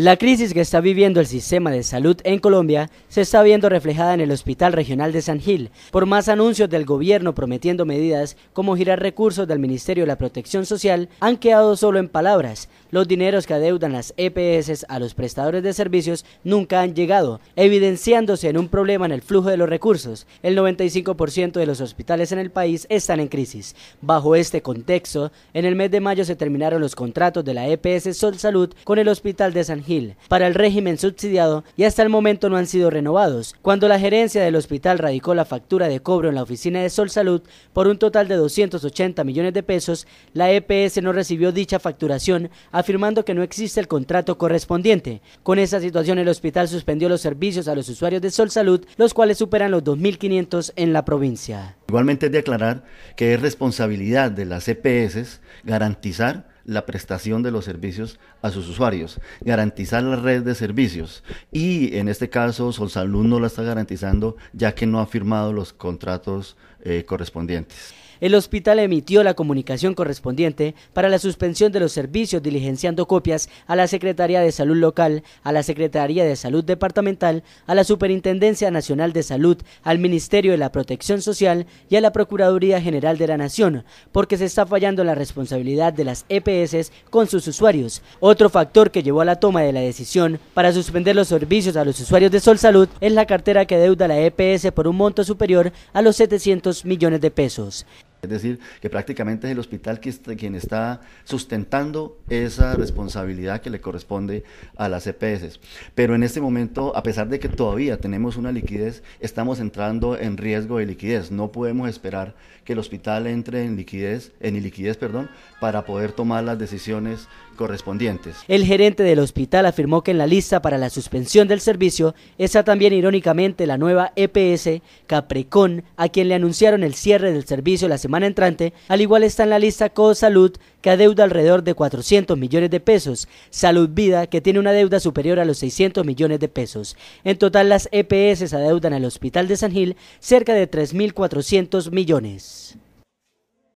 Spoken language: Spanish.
La crisis que está viviendo el sistema de salud en Colombia se está viendo reflejada en el Hospital Regional de San Gil, por más anuncios del gobierno prometiendo medidas como girar recursos del Ministerio de la Protección Social, han quedado solo en palabras. Los dineros que adeudan las EPS a los prestadores de servicios nunca han llegado, evidenciándose en un problema en el flujo de los recursos. El 95% de los hospitales en el país están en crisis. Bajo este contexto, en el mes de mayo se terminaron los contratos de la EPS Sol Salud con el Hospital de San Gil para el régimen subsidiado y hasta el momento no han sido renovados, cuando la gerencia del hospital radicó la factura de cobro en la oficina de Sol Salud por un total de 280 millones de pesos, la EPS no recibió dicha facturación, afirmando que no existe el contrato correspondiente. Con esa situación el hospital suspendió los servicios a los usuarios de Sol Salud, los cuales superan los 2.500 en la provincia. Igualmente es de aclarar que es responsabilidad de las EPS garantizar la prestación de los servicios a sus usuarios, garantizar la red de servicios. Y en este caso, Solsalud no la está garantizando ya que no ha firmado los contratos eh, correspondientes. El hospital emitió la comunicación correspondiente para la suspensión de los servicios diligenciando copias a la Secretaría de Salud Local, a la Secretaría de Salud Departamental, a la Superintendencia Nacional de Salud, al Ministerio de la Protección Social y a la Procuraduría General de la Nación, porque se está fallando la responsabilidad de las EPS con sus usuarios. Otro factor que llevó a la toma de la decisión para suspender los servicios a los usuarios de Sol Salud es la cartera que deuda la EPS por un monto superior a los 700 millones de pesos. Es decir, que prácticamente es el hospital quien está sustentando esa responsabilidad que le corresponde a las EPS. Pero en este momento, a pesar de que todavía tenemos una liquidez, estamos entrando en riesgo de liquidez. No podemos esperar que el hospital entre en liquidez, en iliquidez, perdón, para poder tomar las decisiones correspondientes. El gerente del hospital afirmó que en la lista para la suspensión del servicio está también irónicamente la nueva EPS Caprecon, a quien le anunciaron el cierre del servicio la semana entrante, al igual está en la lista Cosalud, que adeuda alrededor de 400 millones de pesos, Salud Vida, que tiene una deuda superior a los 600 millones de pesos. En total, las EPS adeudan al Hospital de San Gil cerca de 3.400 millones.